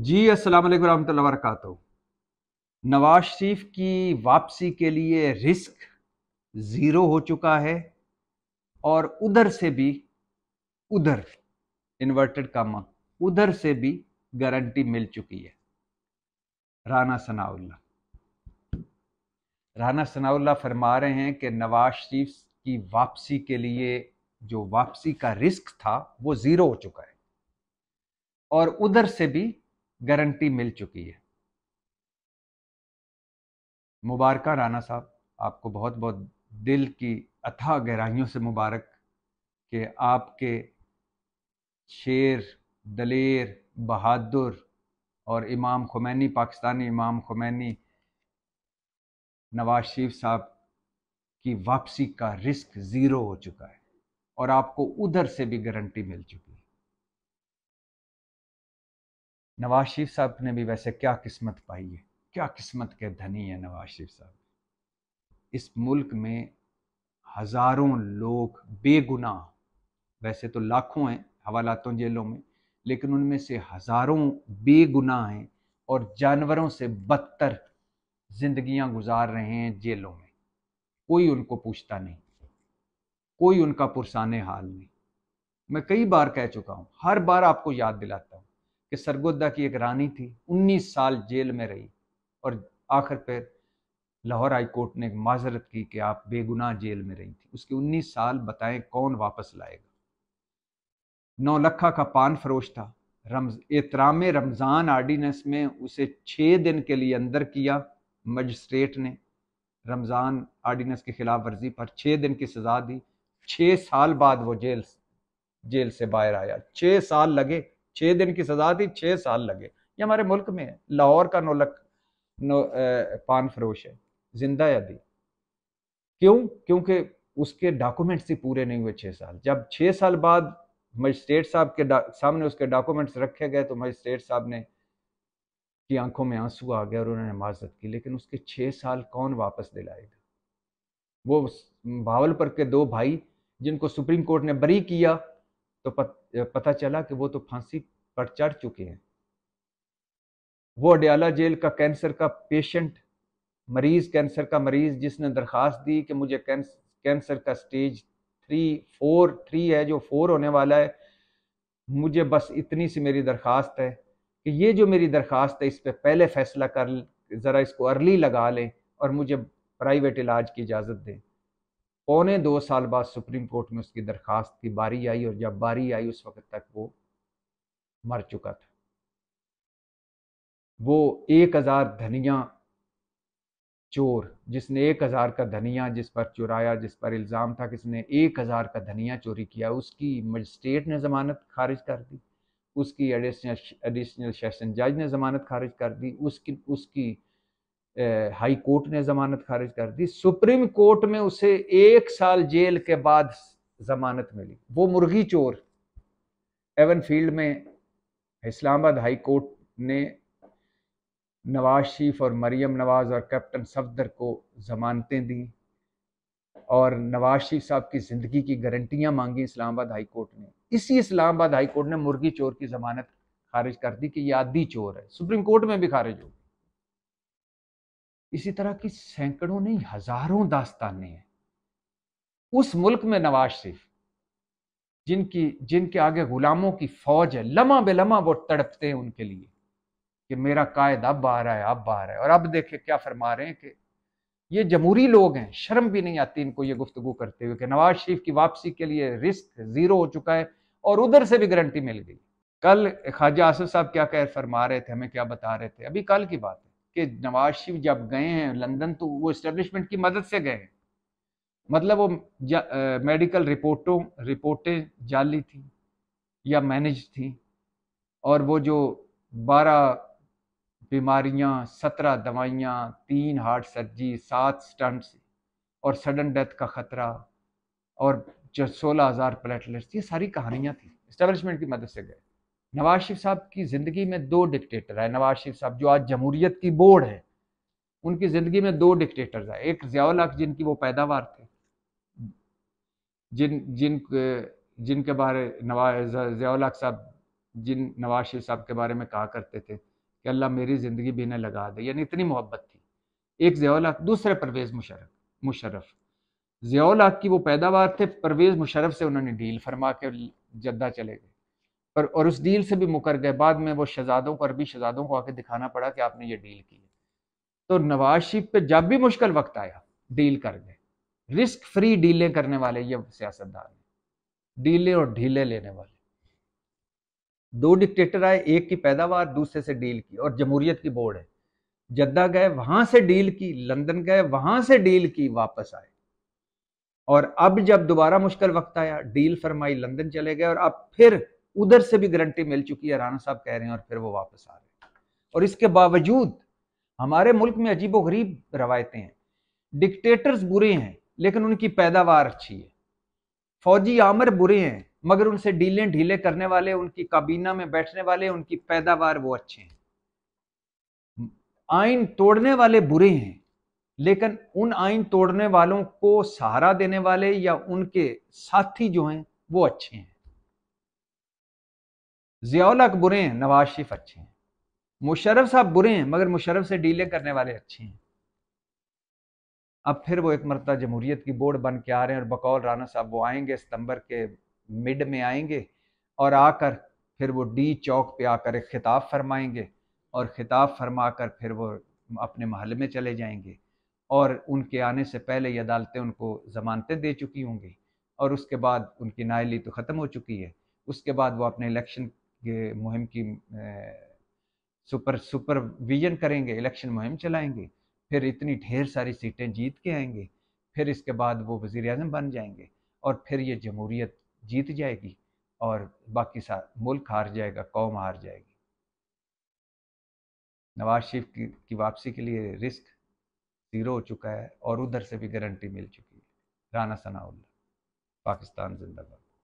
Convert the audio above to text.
जी अस्सलाम वालेकुम रहमतुल्लाहि नवाज शरीफ की वापसी के लिए रिस्क ज़ीरो हो चुका है और उधर से भी उधर इन्वर्टेड कामा उधर से भी गारंटी मिल चुकी है राना सनाउल्ला राना सनाउल्ला फरमा रहे हैं कि नवाज शरीफ की वापसी के लिए जो वापसी का रिस्क था वो ज़ीरो हो चुका है और उधर से भी गारंटी मिल चुकी है मुबारक राना साहब आपको बहुत बहुत दिल की अथाह गहराइयों से मुबारक कि आपके शेर दलेर बहादुर और इमाम खुमैनी पाकिस्तानी इमाम खुमैनी नवाज शरीफ साहब की वापसी का रिस्क ज़ीरो हो चुका है और आपको उधर से भी गारंटी मिल चुकी है नवाज शरीफ साहब ने भी वैसे क्या किस्मत पाई है क्या किस्मत के धनी है नवाज शरीफ साहब इस मुल्क में हज़ारों लोग बेगुनाह वैसे तो लाखों हैं हवालातों जेलों में लेकिन उनमें से हज़ारों बेगुनाह हैं और जानवरों से बदतर जिंदगियां गुजार रहे हैं जेलों में कोई उनको पूछता नहीं कोई उनका पुरसान हाल नहीं मैं कई बार कह चुका हूँ हर बार आपको याद दिलाता हूँ कि सरगोदा की एक रानी थी उन्नीस साल जेल में रही और आखिर पर लाहौर हाई कोर्ट ने माजरत की कि आप बेगुनाह जेल में रही थी उसके 19 साल बताएं कौन वापस लाएगा नौ लखा का पान फरोश था रमज एतराम रमज़ान आर्डीनेंस में उसे छः दिन के लिए अंदर किया मजिस्ट्रेट ने रमज़ान आर्डीनेंस की खिलाफ वर्जी पर छः दिन की सज़ा दी छः साल बाद वो जेल जेल से बाहर आया छः साल लगे छः दिन की सजा थी छः साल लगे ये हमारे मुल्क में है लाहौर का नौलक नो, पान फरोश है जिंदा अभी क्यों क्योंकि उसके डॉक्यूमेंट्स ही पूरे नहीं हुए छः साल जब छः साल बाद मजिस्ट्रेट साहब के सामने उसके डॉक्यूमेंट्स रखे गए तो मजिस्ट्रेट साहब ने की आंखों में आंसू आ गए और उन्होंने माजत की लेकिन उसके छः साल कौन वापस दिलाएगा वो भावलपुर के दो भाई जिनको सुप्रीम कोर्ट ने बरी किया तो पता चला कि वो तो फांसी पर चढ़ चुके हैं वो अडयाला जेल का कैंसर का पेशेंट मरीज कैंसर का मरीज जिसने दरख्वास्त दी कि मुझे कैंसर का स्टेज थ्री फोर थ्री है जो फोर होने वाला है मुझे बस इतनी सी मेरी दरख्वास्त है कि ये जो मेरी दरख्वास्त है इस पर पहले फैसला कर ज़रा इसको अर्ली लगा लें और मुझे प्राइवेट इलाज की इजाज़त दें पौने दो साल बाद सुप्रीम कोर्ट में उसकी दरखास्त की बारी आई और जब बारी आई उस वक्त तक वो मर चुका था वो एक हज़ार धनिया चोर जिसने एक हज़ार का धनिया जिस पर चुराया जिस पर इल्ज़ाम था किसने एक हज़ार का धनिया चोरी किया उसकी मजिस्ट्रेट ने ज़मानत खारिज कर दी उसकी एडिशनल एडिशनल सेशन जज ने ज़मानत खारिज कर दी उसकी उसकी हाई कोर्ट ने जमानत खारिज कर दी सुप्रीम कोर्ट में उसे एक साल जेल के बाद जमानत मिली वो मुर्गी चोर एवन फील्ड में इस्लामाबाद हाई कोर्ट ने नवाज शरीफ और मरियम नवाज और कैप्टन सफदर को जमानतें दी और नवाज शरीफ साहब की ज़िंदगी की गारंटियां मांगी इस्लामाबाद हाई कोर्ट ने इसी इस्लामाबाद हाई कोर्ट ने मुर्गी चोर की जमानत खारिज कर दी कि यह आदि चोर है सुप्रीम कोर्ट में भी खारिज हो इसी तरह की सैकड़ों नहीं हजारों दास्तानें हैं उस मुल्क में नवाज शरीफ जिनकी जिनके आगे गुलामों की फौज है लमा बेलमा वो तड़पते हैं उनके लिए कि मेरा कायद अब आ रहा है अब आ रहा है और अब देखे क्या फरमा रहे हैं कि ये जमहूरी लोग हैं शर्म भी नहीं आती इनको ये गुफ्तु करते हुए कि नवाज शरीफ की वापसी के लिए रिस्क ज़ीरो हो चुका है और उधर से भी गारंटी मिल गई कल ख्वाजा आसिफ साहब क्या कह फरमा रहे थे हमें क्या बता रहे थे अभी कल की बात है कि नवाज शरीफ जब गए हैं लंदन तो वो इस्टेब्लिशमेंट की मदद से गए मतलब वो आ, मेडिकल रिपोर्टों रिपोर्टें जाली थी या मैनेज थी और वो जो बारह बीमारियां सत्रह दवाइयां तीन हार्ट सर्जरी सात स्टंट्स और सडन डेथ का ख़तरा और जो सोलह हज़ार प्लेटलेट्स ये सारी कहानियाँ थी इस्टेब्लिशमेंट की मदद से गए नवाज शरीफ साहब की ज़िंदगी में दो डिक्टेटर आए नवाज शरीफ साहब जो आज जमहूरियत की बोर्ड है उनकी ज़िंदगी में दो डिक्टेटर्स आए एक ज़ियाउल हक जिनकी वो पैदावार थे जिन जिन जिनके बारे नवाज ज़ियाउल हक साहब जिन नवाज शरीफ साहब के बारे में कहा करते थे कि अल्लाह मेरी ज़िंदगी भी इन्हें लगा दे यानी इतनी मोहब्बत थी एक ज़ियाउल हक दूसरे परवेज़ मुशरफ मुशरफ ज़ियाउल हक की वो पैदावार थे परवेज़ मुशरफ से उन्होंने डील फरमा के जद्दा चले गए और और उस डील से भी मुकर गए बाद में वो शहजादों को अरबी शहजादों को आके दिखाना पड़ा कि आपने ये डील की है तो नवाज शरीफ पे जब भी मुश्किल वक्त आया डील कर गए रिस्क फ्री डीलें करने वाले ये सियासतदान हैं डीलें और ढीले लेने वाले दो डिक्टेटर आए एक की पैदावार दूसरे से डील की और जमहूरियत की बोर्ड है जद्दा गए वहां से डील की लंदन गए वहां से डील की वापस आए और अब जब दोबारा मुश्किल वक्त आया डील फरमाई लंदन चले गए और अब फिर उधर से भी गारंटी मिल चुकी है राणा साहब कह रहे हैं और फिर वो वापस आ रहे हैं और इसके बावजूद हमारे मुल्क में अजीब गरीब रवायतें हैं डिक्टेटर्स बुरे हैं लेकिन उनकी पैदावार अच्छी है फौजी आमर बुरे हैं मगर उनसे डीले ढीले करने वाले उनकी काबीना में बैठने वाले उनकी पैदावार वो अच्छे हैं आइन तोड़ने वाले बुरे हैं लेकिन उन आइन तोड़ने वालों को सहारा देने वाले या उनके साथी जो हैं वो अच्छे हैं जियाउल हक बुरे हैं नवाज शरीफ अच्छे हैं मुशरफ साहब बुरे हैं मगर मुशरफ से डीलें करने वाले अच्छे हैं अब फिर वो एक मरतबा जमहूरीत की बोर्ड बन के आ रहे हैं और बकौल राना साहब वो आएंगे सितंबर के मिड में आएंगे और आकर फिर वो डी चौक पे आकर एक खिताब फरमाएंगे और खिताब फरमा कर फिर वो अपने महल में चले जाएंगे और उनके आने से पहले ये अदालतें उनको ज़मानतें दे चुकी होंगी और उसके बाद उनकी नायली तो ख़त्म हो चुकी है उसके बाद वो अपने इलेक्शन ये मुहिम की सुपर सुपरविजन करेंगे इलेक्शन मुहिम चलाएंगे फिर इतनी ढेर सारी सीटें जीत के आएंगे फिर इसके बाद वो वज़ी अजम बन जाएंगे और फिर ये जमहूरियत जीत जाएगी और बाकी सा मुल्क हार जाएगा कौम हार जाएगी नवाज शरीफ की, की वापसी के लिए रिस्क जीरो हो चुका है और उधर से भी गारंटी मिल चुकी है राना सनाउल्ला पाकिस्तान जिंदाबाद